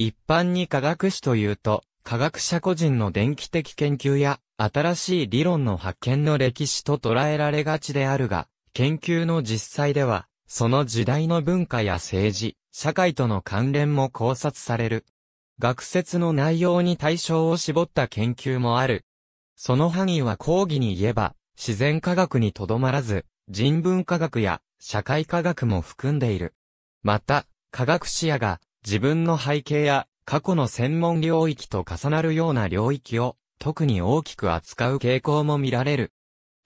一般に科学史というと、科学者個人の電気的研究や、新しい理論の発見の歴史と捉えられがちであるが、研究の実際では、その時代の文化や政治、社会との関連も考察される。学説の内容に対象を絞った研究もある。その範囲は講義に言えば、自然科学にとどまらず、人文科学や社会科学も含んでいる。また、科学視野が自分の背景や過去の専門領域と重なるような領域を特に大きく扱う傾向も見られる。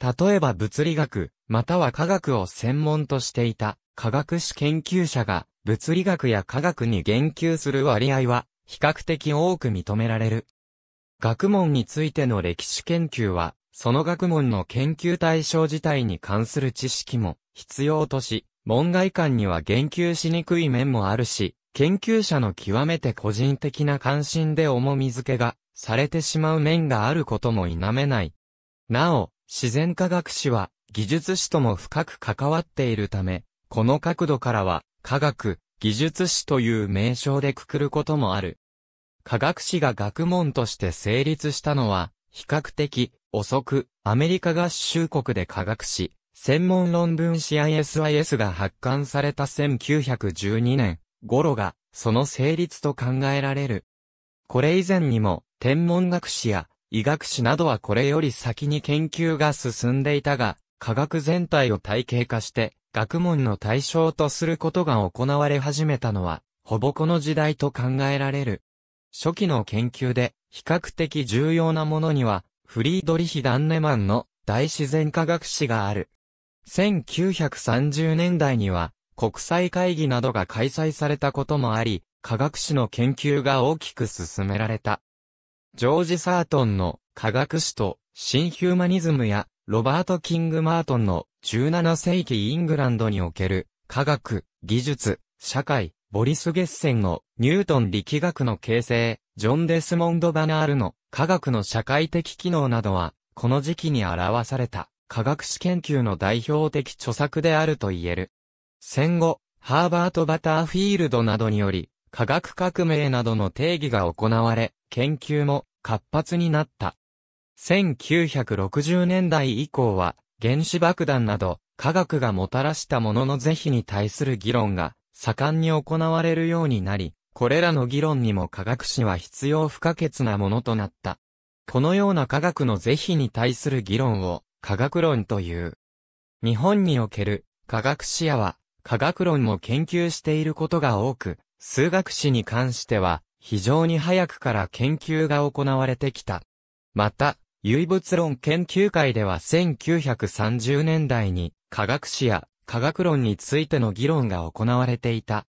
例えば物理学、または科学を専門としていた科学史研究者が物理学や科学に言及する割合は比較的多く認められる。学問についての歴史研究は、その学問の研究対象自体に関する知識も必要とし、門外観には言及しにくい面もあるし、研究者の極めて個人的な関心で重み付けがされてしまう面があることも否めない。なお、自然科学史は技術史とも深く関わっているため、この角度からは科学、技術史という名称でくくることもある。科学史が学問として成立したのは、比較的遅く、アメリカ合衆国で科学史、専門論文 CISIS が発刊された1912年。ゴロが、その成立と考えられる。これ以前にも、天文学史や医学史などはこれより先に研究が進んでいたが、科学全体を体系化して、学問の対象とすることが行われ始めたのは、ほぼこの時代と考えられる。初期の研究で、比較的重要なものには、フリードリヒ・ダンネマンの大自然科学史がある。1930年代には、国際会議などが開催されたこともあり、科学史の研究が大きく進められた。ジョージ・サートンの科学史と新ヒューマニズムやロバート・キング・マートンの17世紀イングランドにおける科学、技術、社会、ボリス・ゲッセンのニュートン力学の形成、ジョン・デスモンド・バナールの科学の社会的機能などは、この時期に表された科学史研究の代表的著作であると言える。戦後、ハーバート・バターフィールドなどにより、科学革命などの定義が行われ、研究も活発になった。1960年代以降は、原子爆弾など、科学がもたらしたものの是非に対する議論が、盛んに行われるようになり、これらの議論にも科学史は必要不可欠なものとなった。このような科学の是非に対する議論を、科学論という。日本における、科学視野は、科学論も研究していることが多く、数学史に関しては、非常に早くから研究が行われてきた。また、唯物論研究会では1930年代に科学史や科学論についての議論が行われていた。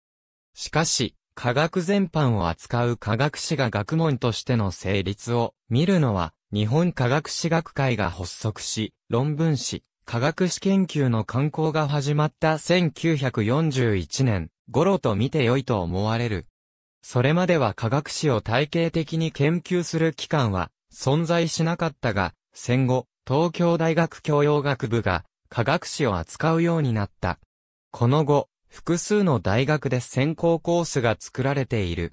しかし、科学全般を扱う科学史が学問としての成立を見るのは日本科学史学会が発足し、論文史、科学史研究の観光が始まった1941年頃と見て良いと思われる。それまでは科学史を体系的に研究する機関は存在しなかったが、戦後、東京大学教養学部が科学史を扱うようになった。この後、複数の大学で専攻コースが作られている。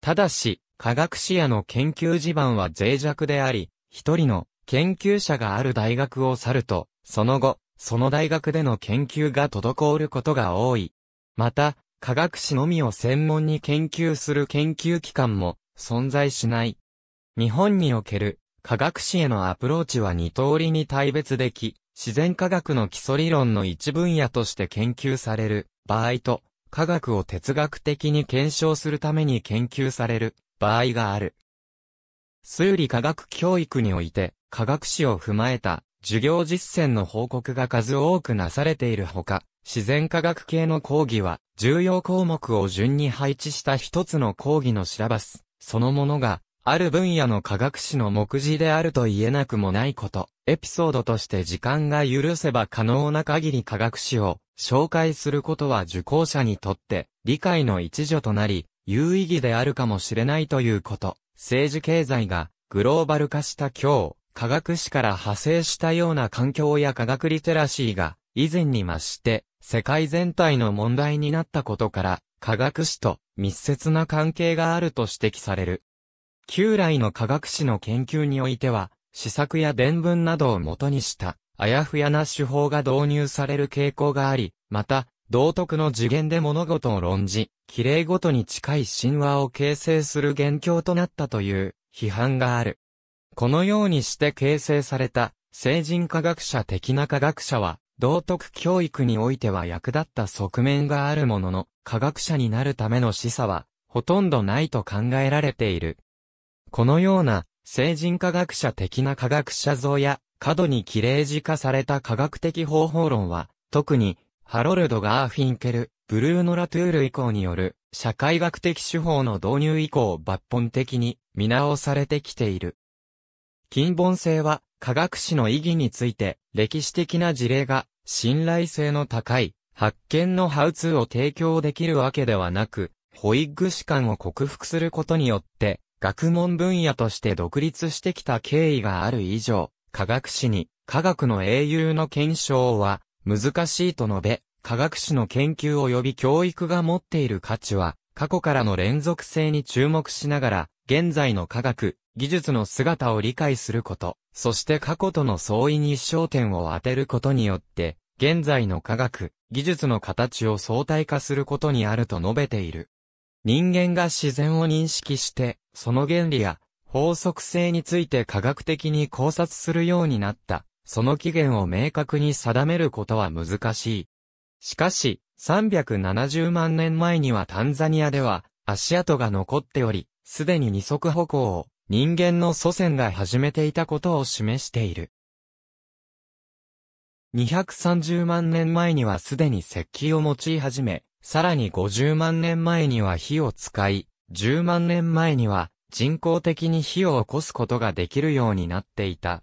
ただし、科学史やの研究地盤は脆弱であり、一人の研究者がある大学を去ると、その後、その大学での研究が滞ることが多い。また、科学史のみを専門に研究する研究機関も存在しない。日本における科学史へのアプローチは二通りに対別でき、自然科学の基礎理論の一分野として研究される場合と、科学を哲学的に検証するために研究される場合がある。数理科学教育において、科学史を踏まえた授業実践の報告が数多くなされているほか、自然科学系の講義は、重要項目を順に配置した一つの講義のシラバス、そのものが、ある分野の科学史の目次であると言えなくもないこと、エピソードとして時間が許せば可能な限り科学史を紹介することは受講者にとって理解の一助となり、有意義であるかもしれないということ、政治経済がグローバル化した今日、科学史から派生したような環境や科学リテラシーが、以前に増して、世界全体の問題になったことから、科学史と密接な関係があると指摘される。旧来の科学史の研究においては、試作や伝聞などを元にした、あやふやな手法が導入される傾向があり、また、道徳の次元で物事を論じ、綺麗ごとに近い神話を形成する元凶となったという批判がある。このようにして形成された、成人科学者的な科学者は、道徳教育においては役立った側面があるものの、科学者になるための示唆は、ほとんどないと考えられている。このような、成人科学者的な科学者像や、過度に綺麗字化された科学的方法論は、特に、ハロルド・ガーフィンケル、ブルーノ・ラトゥール以降による、社会学的手法の導入以降抜本的に見直されてきている。金本性は科学史の意義について歴史的な事例が信頼性の高い発見のハウツーを提供できるわけではなく、ホイッグ士官を克服することによって学問分野として独立してきた経緯がある以上、科学史に科学の英雄の検証は難しいと述べ、科学史の研究及び教育が持っている価値は過去からの連続性に注目しながら、現在の科学、技術の姿を理解すること、そして過去との相違に焦点を当てることによって、現在の科学、技術の形を相対化することにあると述べている。人間が自然を認識して、その原理や法則性について科学的に考察するようになった、その起源を明確に定めることは難しい。しかし、370万年前にはタンザニアでは足跡が残っており、すでに二足歩行を人間の祖先が始めていたことを示している。230万年前にはすでに石器を用い始め、さらに50万年前には火を使い、10万年前には人工的に火を起こすことができるようになっていた。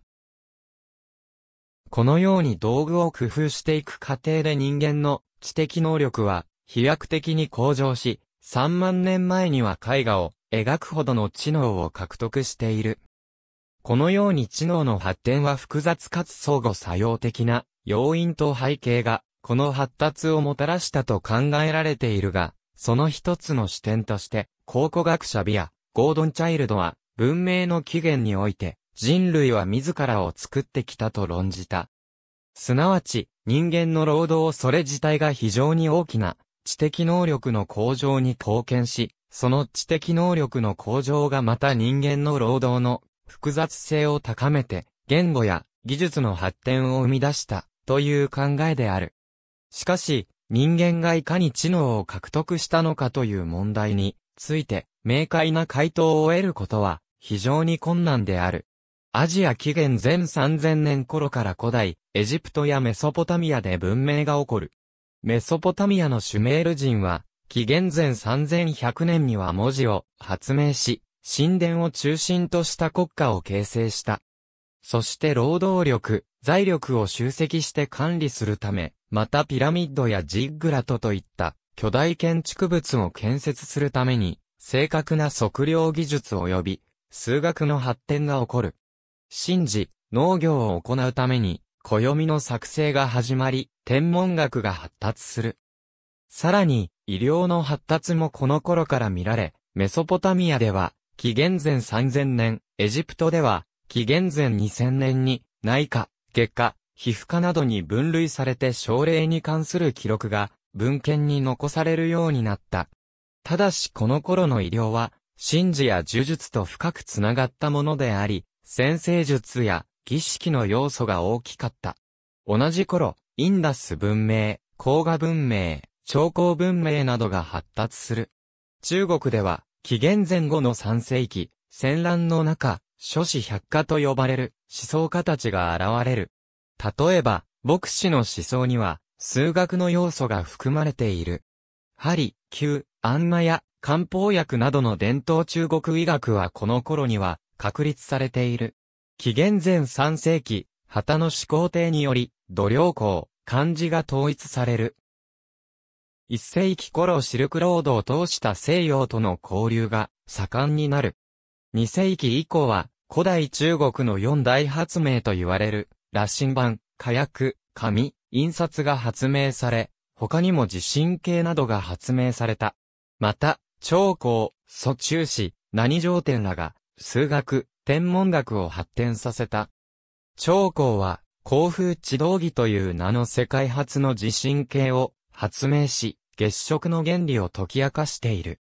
このように道具を工夫していく過程で人間の知的能力は飛躍的に向上し、3万年前には絵画を描くほどの知能を獲得している。このように知能の発展は複雑かつ相互作用的な要因と背景が、この発達をもたらしたと考えられているが、その一つの視点として、考古学者ビア、ゴードン・チャイルドは、文明の起源において、人類は自らを作ってきたと論じた。すなわち、人間の労働それ自体が非常に大きな知的能力の向上に貢献し、その知的能力の向上がまた人間の労働の複雑性を高めて、言語や技術の発展を生み出したという考えである。しかし、人間がいかに知能を獲得したのかという問題について、明快な回答を得ることは非常に困難である。アジア紀元前3000年頃から古代、エジプトやメソポタミアで文明が起こる。メソポタミアのシュメール人は、紀元前3100年には文字を発明し、神殿を中心とした国家を形成した。そして労働力、財力を集積して管理するため、またピラミッドやジッグラトといった巨大建築物を建設するために、正確な測量技術及び、数学の発展が起こる。神事、農業を行うために、暦の作成が始まり、天文学が発達する。さらに、医療の発達もこの頃から見られ、メソポタミアでは、紀元前3000年、エジプトでは、紀元前2000年に、内科、外科、皮膚科などに分類されて症例に関する記録が、文献に残されるようになった。ただしこの頃の医療は、神事や呪術と深くつながったものであり、先生術や儀式の要素が大きかった。同じ頃、インダス文明、黄河文明、長江文明などが発達する。中国では、紀元前後の3世紀、戦乱の中、諸子百科と呼ばれる思想家たちが現れる。例えば、牧師の思想には、数学の要素が含まれている。針、球、案内や漢方薬などの伝統中国医学はこの頃には確立されている。紀元前3世紀、旗の始皇帝により、土良港、漢字が統一される。一世紀頃シルクロードを通した西洋との交流が盛んになる。二世紀以降は古代中国の四大発明と言われる、羅針盤、火薬、紙、印刷が発明され、他にも地震計などが発明された。また、長江、蘇中市、何条天らが、数学、天文学を発展させた。長江は、航府地道儀という名の世界初の地震計を発明し、月食の原理を解き明かしている。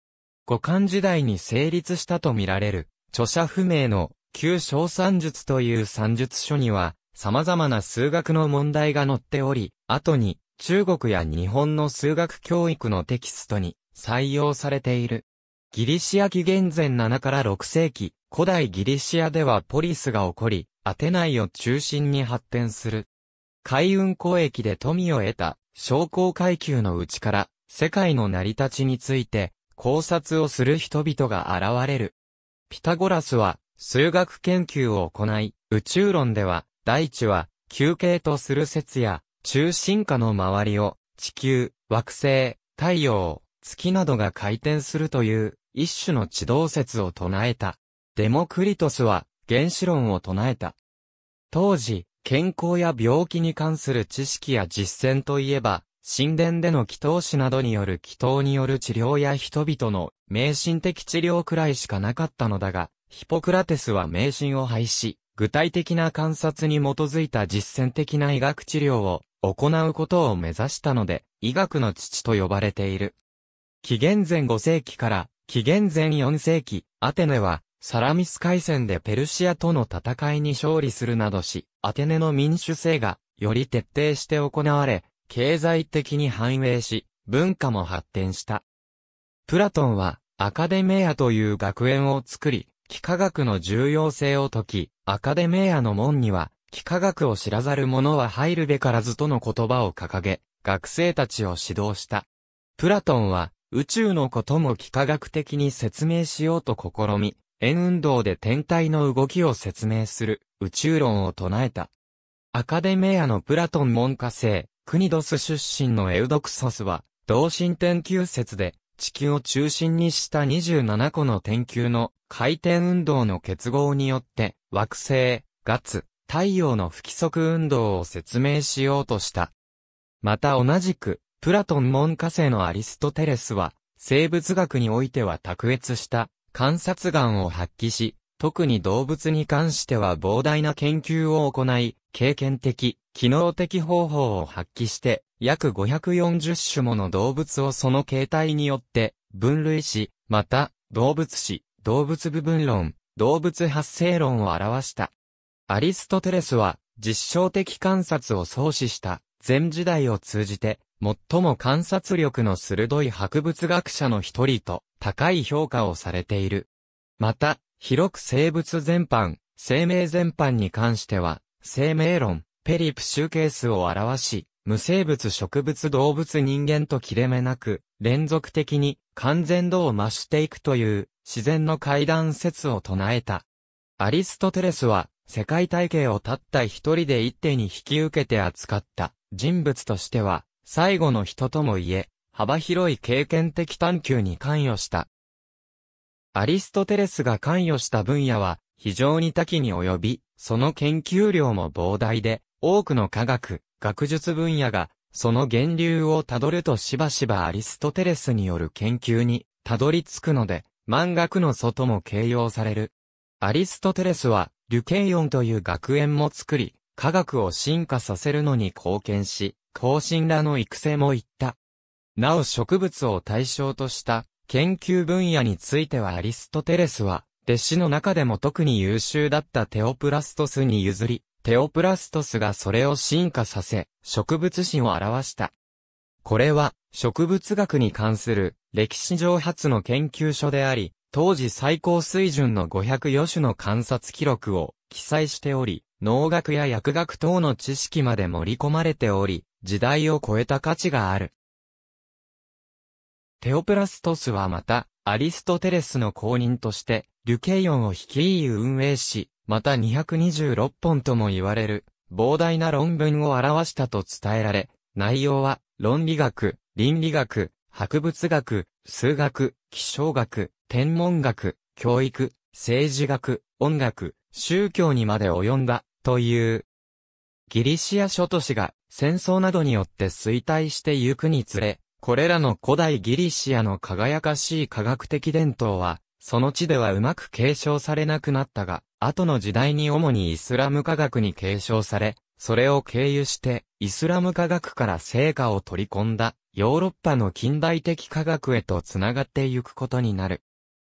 五漢時代に成立したとみられる、著者不明の旧小算術という算術書には、様々な数学の問題が載っており、後に中国や日本の数学教育のテキストに採用されている。ギリシア紀元前7から6世紀、古代ギリシアではポリスが起こり、アテナイを中心に発展する。海運交易で富を得た商工階級のうちから世界の成り立ちについて考察をする人々が現れる。ピタゴラスは数学研究を行い、宇宙論では大地は球形とする説や中心下の周りを地球、惑星、太陽、月などが回転するという一種の地動説を唱えた。デモクリトスは原子論を唱えた。当時、健康や病気に関する知識や実践といえば、神殿での祈祷師などによる祈祷による治療や人々の迷信的治療くらいしかなかったのだが、ヒポクラテスは迷信を廃止、具体的な観察に基づいた実践的な医学治療を行うことを目指したので、医学の父と呼ばれている。紀元前5世紀から紀元前4世紀、アテネはサラミス海戦でペルシアとの戦いに勝利するなどし、アテネの民主制がより徹底して行われ、経済的に繁栄し、文化も発展した。プラトンはアカデメアという学園を作り、幾何学の重要性を説き、アカデメアの門には、幾何学を知らざる者は入るべからずとの言葉を掲げ、学生たちを指導した。プラトンは、宇宙のことも幾何学的に説明しようと試み、円運動で天体の動きを説明する宇宙論を唱えた。アカデメアのプラトン門下生、クニドス出身のエウドクソスは、同心天球説で、地球を中心にした27個の天球の回転運動の結合によって、惑星、ガツ、太陽の不規則運動を説明しようとした。また同じく、プラトン門下生のアリストテレスは、生物学においては卓越した観察眼を発揮し、特に動物に関しては膨大な研究を行い、経験的、機能的方法を発揮して、約540種もの動物をその形態によって分類し、また、動物史、動物部分論、動物発生論を表した。アリストテレスは、実証的観察を創始した、前時代を通じて、最も観察力の鋭い博物学者の一人と高い評価をされている。また、広く生物全般、生命全般に関しては、生命論、ペリプシュケースを表し、無生物植物動物人間と切れ目なく、連続的に完全度を増していくという自然の階段説を唱えた。アリストテレスは世界体系をたった一人で一手に引き受けて扱った人物としては最後の人とも言え、幅広い経験的探求に関与した。アリストテレスが関与した分野は非常に多岐に及び、その研究量も膨大で、多くの科学、学術分野が、その源流をたどるとしばしばアリストテレスによる研究にたどり着くので、漫画の外も形容される。アリストテレスは、リュケイオンという学園も作り、科学を進化させるのに貢献し、後進らの育成も行った。なお植物を対象とした研究分野についてはアリストテレスは、弟子の中でも特に優秀だったテオプラストスに譲り、テオプラストスがそれを進化させ、植物史を表した。これは、植物学に関する歴史上初の研究所であり、当時最高水準の5 0余種の観察記録を記載しており、農学や薬学等の知識まで盛り込まれており、時代を超えた価値がある。テオプラストスはまた、アリストテレスの公認として、リュケイオンを率い運営し、また226本とも言われる、膨大な論文を表したと伝えられ、内容は、論理学、倫理学、博物学、数学、気象学、天文学、教育、政治学、音楽、宗教にまで及んだ、という。ギリシア諸都市が戦争などによって衰退してゆくにつれ、これらの古代ギリシアの輝かしい科学的伝統は、その地ではうまく継承されなくなったが、後の時代に主にイスラム科学に継承され、それを経由して、イスラム科学から成果を取り込んだ、ヨーロッパの近代的科学へと繋がってゆくことになる。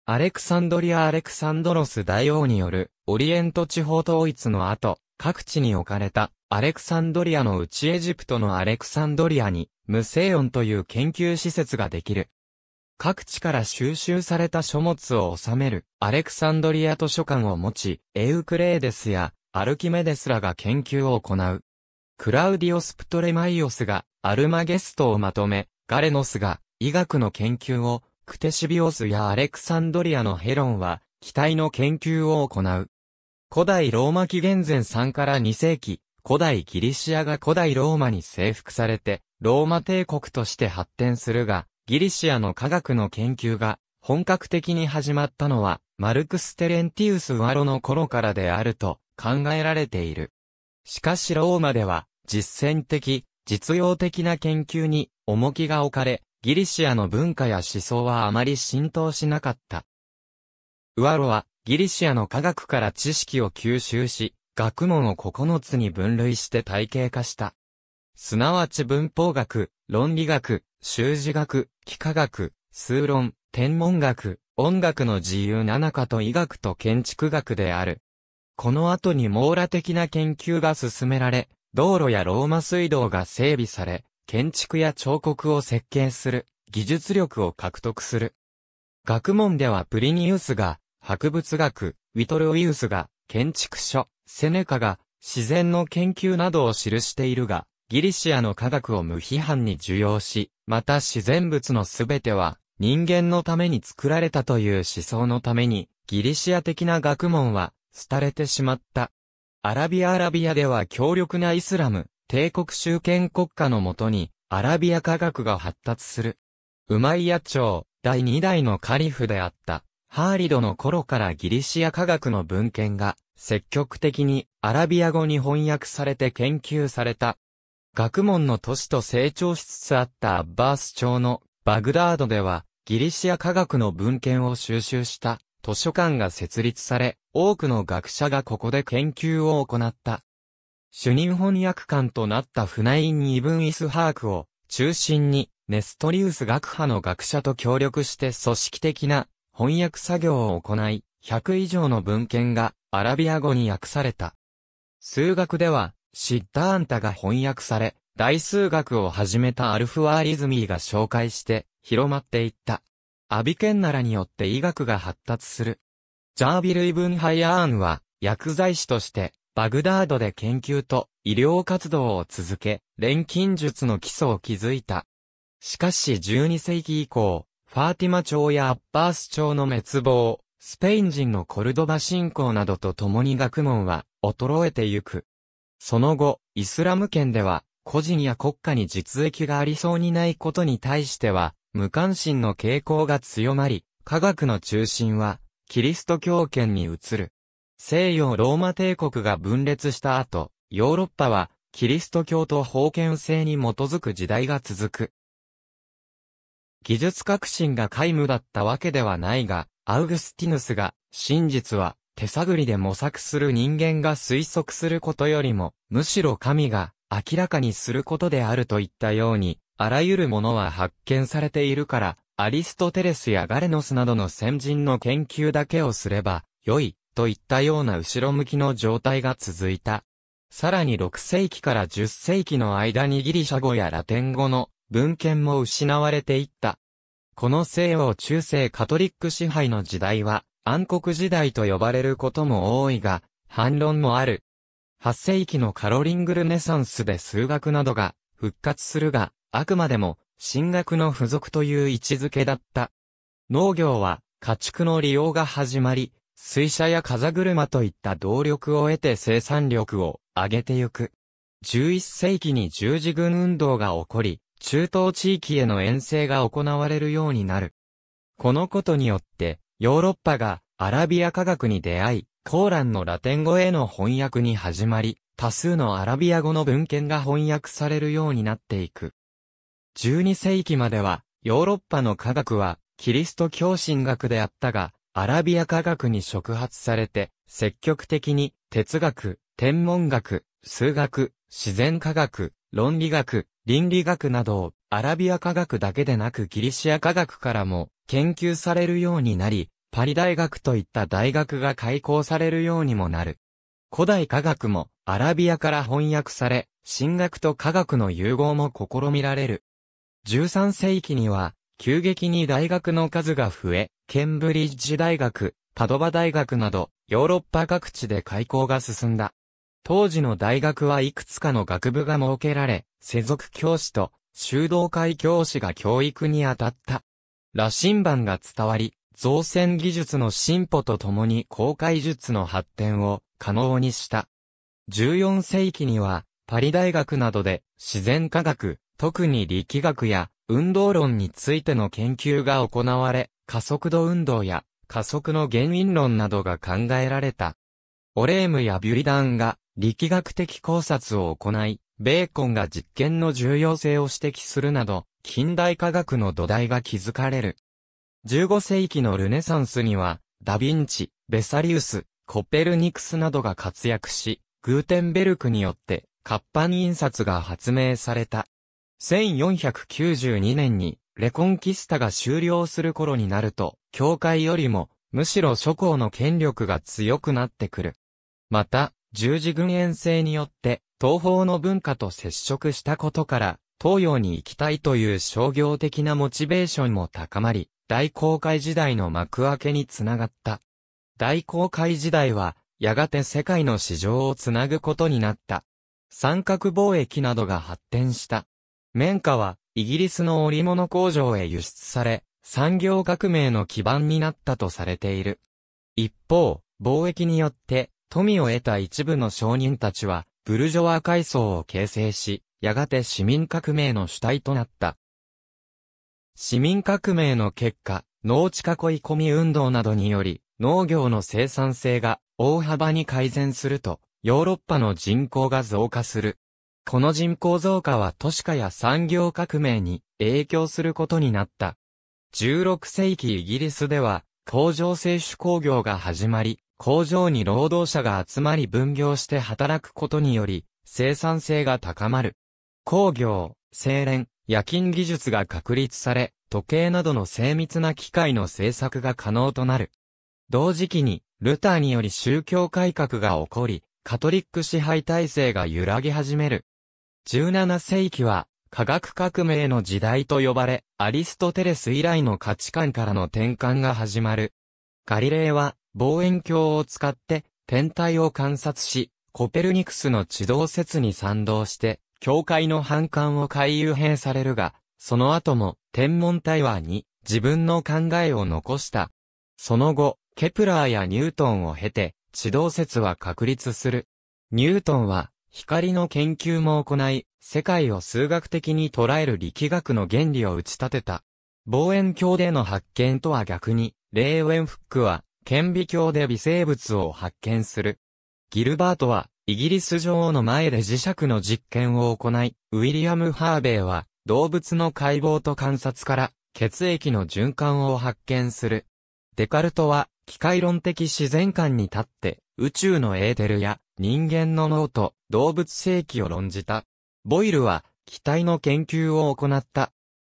アレクサンドリア・アレクサンドロス大王による、オリエント地方統一の後、各地に置かれた、アレクサンドリアの内エジプトのアレクサンドリアに、無声音という研究施設ができる。各地から収集された書物を収める、アレクサンドリア図書館を持ち、エウクレーデスや、アルキメデスらが研究を行う。クラウディオス・プトレマイオスが、アルマゲストをまとめ、ガレノスが、医学の研究を、クテシビオスやアレクサンドリアのヘロンは、機体の研究を行う。古代ローマ紀元前3から2世紀、古代ギリシアが古代ローマに征服されて、ローマ帝国として発展するが、ギリシアの科学の研究が本格的に始まったのは、マルクス・テレンティウス・ワロの頃からであると考えられている。しかしローマでは、実践的、実用的な研究に重きが置かれ、ギリシアの文化や思想はあまり浸透しなかった。ウアロは、ギリシアの科学から知識を吸収し、学問を9つに分類して体系化した。すなわち文法学、論理学、修辞学、幾何学、数論、天文学、音楽の自由七科と医学と建築学である。この後に網羅的な研究が進められ、道路やローマ水道が整備され、建築や彫刻を設計する、技術力を獲得する。学問ではプリニウスが、博物学、ウィトルウィウスが、建築書、セネカが自然の研究などを記しているが、ギリシアの科学を無批判に受容し、また自然物のすべては人間のために作られたという思想のために、ギリシア的な学問は廃れてしまった。アラビアアラビアでは強力なイスラム、帝国集権国家のもとに、アラビア科学が発達する。ウマイヤ朝、第2代のカリフであった、ハーリドの頃からギリシア科学の文献が積極的にアラビア語に翻訳されて研究された。学問の都市と成長しつつあったアッバース朝のバグダードではギリシア科学の文献を収集した図書館が設立され、多くの学者がここで研究を行った。主任翻訳官となったフナイン・イブン・イスハークを中心にネストリウス学派の学者と協力して組織的な翻訳作業を行い、100以上の文献がアラビア語に訳された。数学では、シッターンタが翻訳され、大数学を始めたアルフワーリズミーが紹介して広まっていった。アビケンナラによって医学が発達する。ジャービル・イブン・ハイアーンは薬剤師としてバグダードで研究と医療活動を続け、錬金術の基礎を築いた。しかし12世紀以降、ファーティマ朝やアッバース朝の滅亡、スペイン人のコルドバ侵攻などと共に学問は衰えてゆく。その後、イスラム圏では、個人や国家に実益がありそうにないことに対しては、無関心の傾向が強まり、科学の中心は、キリスト教圏に移る。西洋ローマ帝国が分裂した後、ヨーロッパは、キリスト教と封建制に基づく時代が続く。技術革新が皆無だったわけではないが、アウグスティヌスが、真実は、手探りで模索する人間が推測することよりも、むしろ神が、明らかにすることであるといったように、あらゆるものは発見されているから、アリストテレスやガレノスなどの先人の研究だけをすれば、良い、といったような後ろ向きの状態が続いた。さらに6世紀から10世紀の間にギリシャ語やラテン語の文献も失われていった。この西欧中世カトリック支配の時代は暗黒時代と呼ばれることも多いが、反論もある。8世紀のカロリングルネサンスで数学などが復活するが、あくまでも進学の付属という位置づけだった。農業は家畜の利用が始まり、水車や風車といった動力を得て生産力を上げてゆく。11世紀に十字軍運動が起こり、中東地域への遠征が行われるようになる。このことによって、ヨーロッパがアラビア科学に出会い、コーランのラテン語への翻訳に始まり、多数のアラビア語の文献が翻訳されるようになっていく。12世紀までは、ヨーロッパの科学は、キリスト教神学であったが、アラビア科学に触発されて、積極的に、哲学、天文学、数学、自然科学、論理学、倫理学などをアラビア科学だけでなくギリシア科学からも研究されるようになり、パリ大学といった大学が開校されるようにもなる。古代科学もアラビアから翻訳され、神学と科学の融合も試みられる。13世紀には、急激に大学の数が増え、ケンブリッジ大学、パドバ大学など、ヨーロッパ各地で開校が進んだ。当時の大学はいくつかの学部が設けられ、世俗教師と修道会教師が教育に当たった。羅針盤が伝わり、造船技術の進歩とともに航海術の発展を可能にした。14世紀には、パリ大学などで自然科学、特に力学や運動論についての研究が行われ、加速度運動や加速の原因論などが考えられた。オレームやビュリダンが力学的考察を行い、ベーコンが実験の重要性を指摘するなど、近代科学の土台が築かれる。15世紀のルネサンスには、ダヴィンチ、ベサリウス、コペルニクスなどが活躍し、グーテンベルクによって、活版印刷が発明された。1492年に、レコンキスタが終了する頃になると、教会よりも、むしろ諸侯の権力が強くなってくる。また、十字軍遠征によって、東方の文化と接触したことから、東洋に行きたいという商業的なモチベーションも高まり、大航海時代の幕開けにつながった。大航海時代は、やがて世界の市場をつなぐことになった。三角貿易などが発展した。綿花は、イギリスの織物工場へ輸出され、産業革命の基盤になったとされている。一方、貿易によって、富を得た一部の商人たちは、ブルジョワ階層を形成し、やがて市民革命の主体となった。市民革命の結果、農地囲い込み運動などにより、農業の生産性が大幅に改善すると、ヨーロッパの人口が増加する。この人口増加は都市化や産業革命に影響することになった。16世紀イギリスでは、工場製手工業が始まり、工場に労働者が集まり分業して働くことにより、生産性が高まる。工業、精錬、夜勤技術が確立され、時計などの精密な機械の製作が可能となる。同時期に、ルターにより宗教改革が起こり、カトリック支配体制が揺らぎ始める。17世紀は、科学革命の時代と呼ばれ、アリストテレス以来の価値観からの転換が始まる。ガリレーは、望遠鏡を使って天体を観察し、コペルニクスの地動説に賛同して、教会の反感を回遊編されるが、その後も天文台湾に自分の考えを残した。その後、ケプラーやニュートンを経て、地動説は確立する。ニュートンは、光の研究も行い、世界を数学的に捉える力学の原理を打ち立てた。望遠鏡での発見とは逆に、レーウェンフックは、顕微鏡で微生物を発見する。ギルバートは、イギリス女王の前で磁石の実験を行い、ウィリアム・ハーベイは、動物の解剖と観察から、血液の循環を発見する。デカルトは、機械論的自然観に立って、宇宙のエーテルや、人間の脳と、動物性器を論じた。ボイルは、機体の研究を行った。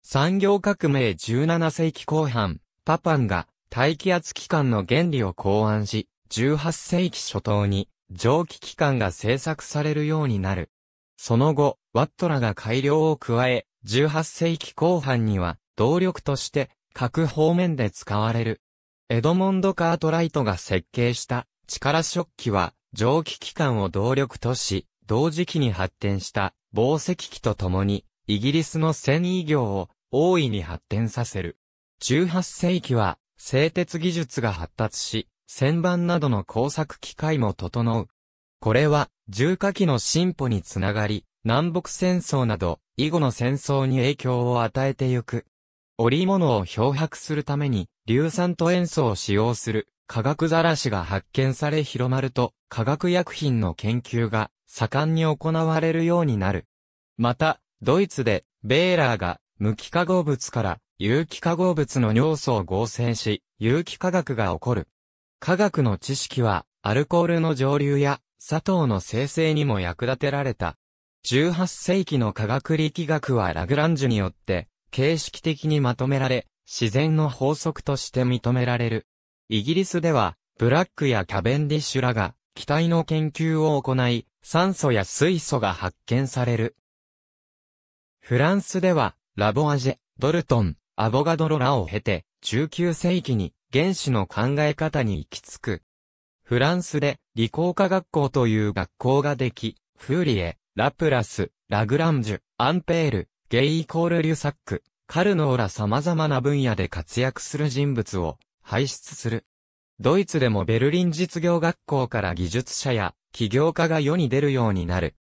産業革命17世紀後半、パパンが大気圧機関の原理を考案し、18世紀初頭に蒸気機関が製作されるようになる。その後、ワットラが改良を加え、18世紀後半には動力として各方面で使われる。エドモンド・カートライトが設計した力食器は蒸気機関を動力とし、同時期に発展した防石機とともにイギリスの繊維業を大いに発展させる。18世紀は製鉄技術が発達し、旋盤などの工作機械も整う。これは、重火器の進歩につながり、南北戦争など、以後の戦争に影響を与えてゆく。織物を漂白するために、硫酸と塩素を使用する、化学ざらしが発見され広まると、化学薬品の研究が、盛んに行われるようになる。また、ドイツで、ベーラーが、無機化合物から、有機化合物の尿素を合成し、有機化学が起こる。化学の知識は、アルコールの蒸留や、砂糖の生成にも役立てられた。18世紀の化学力学はラグランジュによって、形式的にまとめられ、自然の法則として認められる。イギリスでは、ブラックやキャベンディッシュらが、気体の研究を行い、酸素や水素が発見される。フランスでは、ラボアジェ、ドルトン、アボガドロらを経て、19世紀に原子の考え方に行き着く。フランスで理工科学校という学校ができ、フーリエ、ラプラス、ラグランジュ、アンペール、ゲイイコール・リュサック、カルノーら様々な分野で活躍する人物を輩出する。ドイツでもベルリン実業学校から技術者や起業家が世に出るようになる。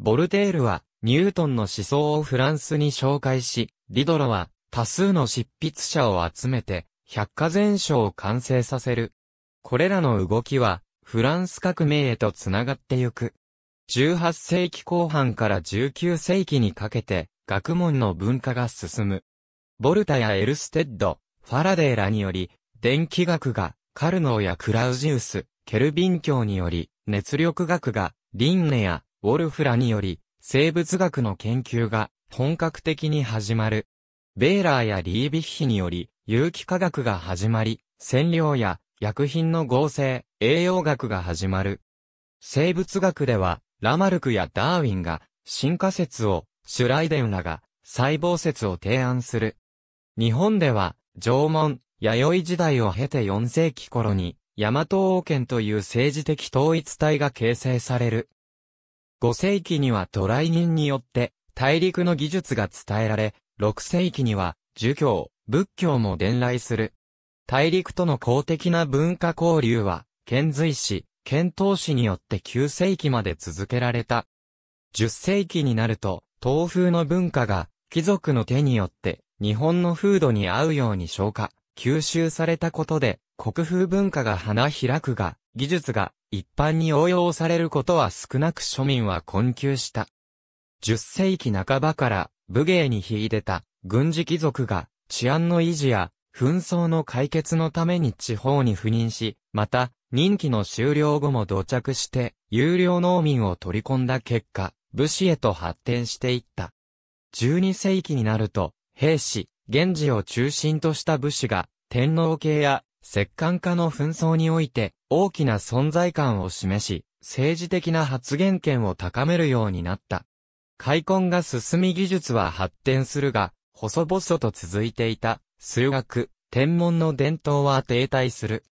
ボルテールはニュートンの思想をフランスに紹介し、リドロは多数の執筆者を集めて、百科全書を完成させる。これらの動きは、フランス革命へとつながってゆく。18世紀後半から19世紀にかけて、学問の文化が進む。ボルタやエルステッド、ファラデーらにより、電気学が、カルノーやクラウジウス、ケルビン教により、熱力学が、リンネや、ウォルフラにより、生物学の研究が、本格的に始まる。ベーラーやリービッヒにより、有機化学が始まり、染料や薬品の合成、栄養学が始まる。生物学では、ラマルクやダーウィンが、進化説を、シュライデンらが、細胞説を提案する。日本では、縄文、弥生時代を経て4世紀頃に、大和王権という政治的統一体が形成される。5世紀には渡来人によって、大陸の技術が伝えられ、6世紀には、儒教、仏教も伝来する。大陸との公的な文化交流は、遣隋使、遣唐使によって9世紀まで続けられた。10世紀になると、東風の文化が、貴族の手によって、日本の風土に合うように消化、吸収されたことで、国風文化が花開くが、技術が一般に応用されることは少なく庶民は困窮した。10世紀半ばから武芸に秀でた軍事貴族が治安の維持や紛争の解決のために地方に赴任し、また、任期の終了後も土着して、有料農民を取り込んだ結果、武士へと発展していった。12世紀になると、兵士、源氏を中心とした武士が、天皇系や摂関家の紛争において、大きな存在感を示し、政治的な発言権を高めるようになった。開墾が進み技術は発展するが、細々と続いていた、数学、天文の伝統は停滞する。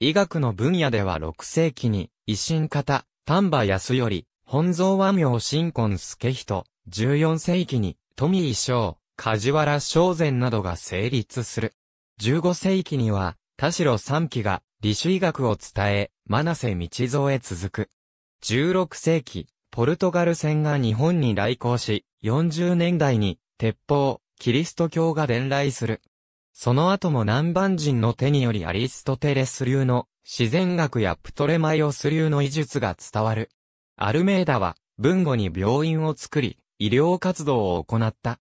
医学の分野では6世紀に、維新方、丹波康より、本蔵和名新婚助人、14世紀に、富井翔、梶原商禅などが成立する。15世紀には、田代三期が、理主医学を伝え、真瀬道蔵へ続く。16世紀、ポルトガル船が日本に来航し、40年代に、鉄砲、キリスト教が伝来する。その後も南蛮人の手によりアリストテレス流の自然学やプトレマイオス流の医術が伝わる。アルメーダは文後に病院を作り、医療活動を行った。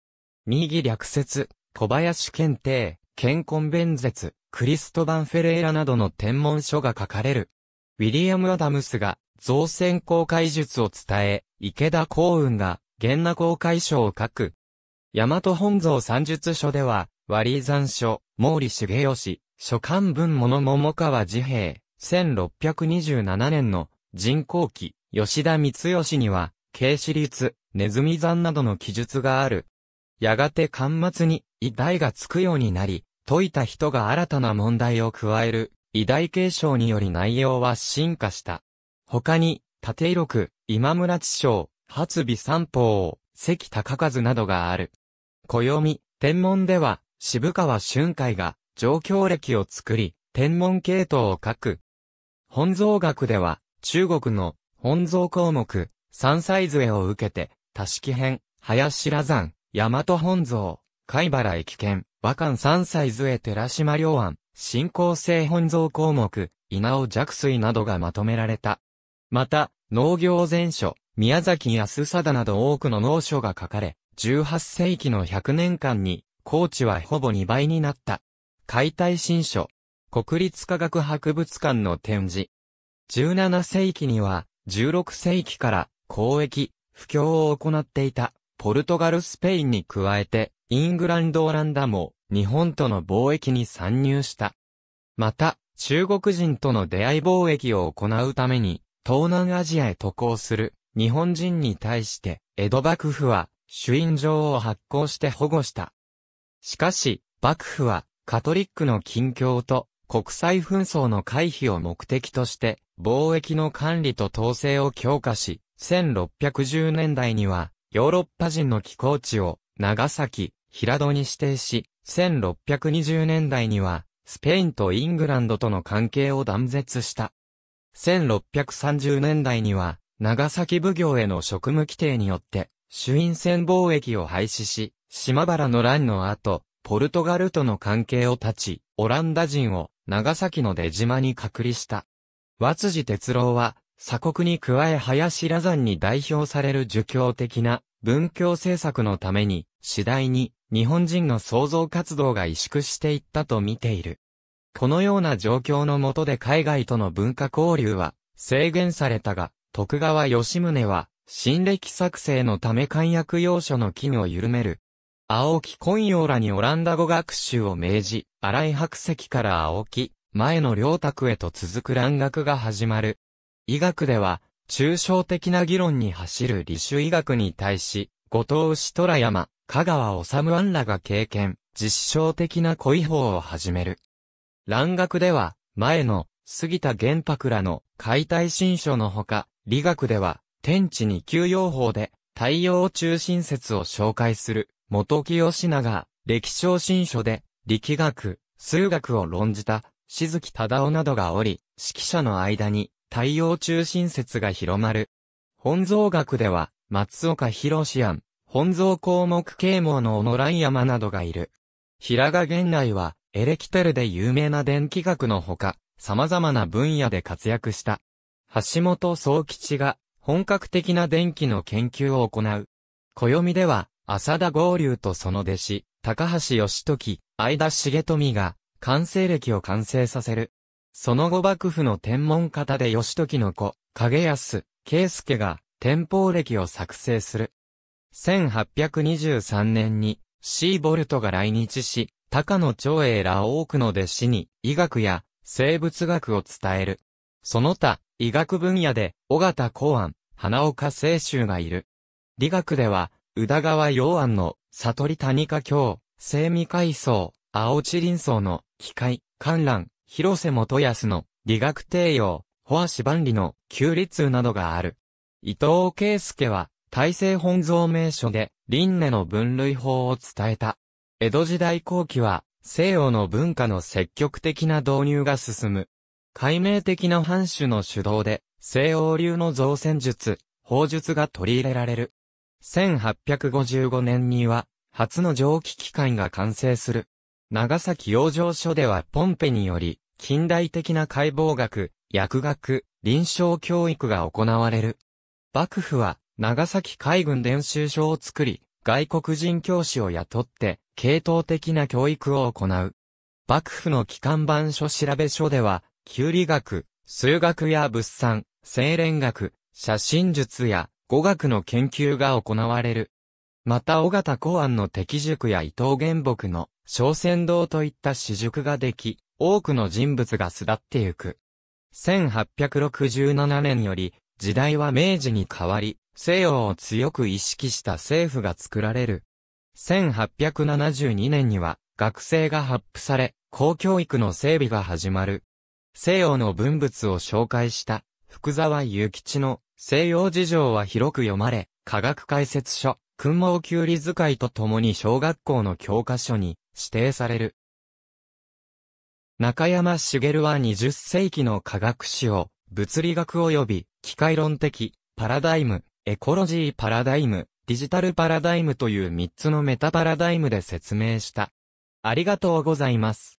右略説、小林検定、健康弁説、クリストバン・フェレーラなどの天文書が書かれる。ウィリアム・アダムスが造船航海術を伝え、池田幸雲が、源那航海書を書く。大和本草三術書では、割山書、毛利重義、書簡文物桃川治兵、1627年の人工記、吉田光義には、軽視律、ネズミ山などの記述がある。やがて巻末に、偉大がつくようになり、解いた人が新たな問題を加える、偉大継承により内容は進化した。他に、立色区、今村地章、初美三宝、関高和などがある。暦、天文では、渋川春海が、状況歴を作り、天文系統を書く。本像学では、中国の本像項目、歳図杖を受けて、多式編、林羅山、大和本像、貝原駅県、和漢歳図杖寺島両案、新興性本像項目、稲尾弱水などがまとめられた。また、農業全書、宮崎安貞など多くの農書が書かれ、18世紀の100年間に、高知はほぼ2倍になった。解体新書、国立科学博物館の展示。17世紀には、16世紀から交易、布教を行っていた、ポルトガルスペインに加えて、イングランドオランダも、日本との貿易に参入した。また、中国人との出会い貿易を行うために、東南アジアへ渡航する日本人に対して江戸幕府は朱印状を発行して保護した。しかし、幕府はカトリックの近況と国際紛争の回避を目的として貿易の管理と統制を強化し、1610年代にはヨーロッパ人の寄港地を長崎、平戸に指定し、1620年代にはスペインとイングランドとの関係を断絶した。1630年代には、長崎奉行への職務規定によって、朱印船貿易を廃止し、島原の乱の後、ポルトガルとの関係を断ち、オランダ人を長崎の出島に隔離した。和辻哲郎は、鎖国に加え林羅山に代表される儒教的な文教政策のために、次第に日本人の創造活動が萎縮していったと見ている。このような状況の下で海外との文化交流は制限されたが、徳川吉宗は、新歴作成のため簡約要所の能を緩める。青木昆陽らにオランダ語学習を命じ、荒井白石から青木、前の両宅へと続く蘭学が始まる。医学では、抽象的な議論に走る理主医学に対し、後藤氏虎山、香川治安らが経験、実証的な恋法を始める。蘭学では、前の、杉田玄白らの解体新書のほか、理学では、天地に休養法で、太陽中心説を紹介する、元清義長、歴小新書で、力学、数学を論じた、静木忠夫などがおり、指揮者の間に、太陽中心説が広まる。本草学では、松岡弘庵、本草項目啓蒙の小野蘭山などがいる。平賀源内は、エレキテルで有名な電気学のほか、様々な分野で活躍した。橋本総吉が本格的な電気の研究を行う。暦では、浅田合流とその弟子、高橋義時、相田重富が、完成歴を完成させる。その後幕府の天文方で義時の子、影安、圭介が、天保歴を作成する。1823年に、シーボルトが来日し、高野長英ら多くの弟子に医学や生物学を伝える。その他、医学分野で、尾形公安、花岡清州がいる。理学では、宇田川洋安の、悟り谷家教、生味海藻、青地林層の、機械、観覧、広瀬元康の、理学帝陽、保足万里の、旧立などがある。伊藤圭介は、大政本蔵名所で、輪廻の分類法を伝えた。江戸時代後期は、西洋の文化の積極的な導入が進む。解明的な藩主の主導で、西洋流の造船術、法術が取り入れられる。1855年には、初の蒸気機関が完成する。長崎養生所ではポンペにより、近代的な解剖学、薬学、臨床教育が行われる。幕府は、長崎海軍練習所を作り、外国人教師を雇って、系統的な教育を行う。幕府の機関版書調べ書では、旧理学、数学や物産、精錬学、写真術や語学の研究が行われる。また、尾形公安の敵塾や伊藤玄木の小仙堂といった私塾ができ、多くの人物が巣立ってゆく。1867年より、時代は明治に変わり、西洋を強く意識した政府が作られる。1872年には学生が発布され、公教育の整備が始まる。西洋の文物を紹介した福沢諭吉の西洋事情は広く読まれ、科学解説書、訓毛き理図解とともに小学校の教科書に指定される。中山茂は20世紀の科学史を物理学及び機械論的パラダイムエコロジーパラダイム、ディジタルパラダイムという3つのメタパラダイムで説明した。ありがとうございます。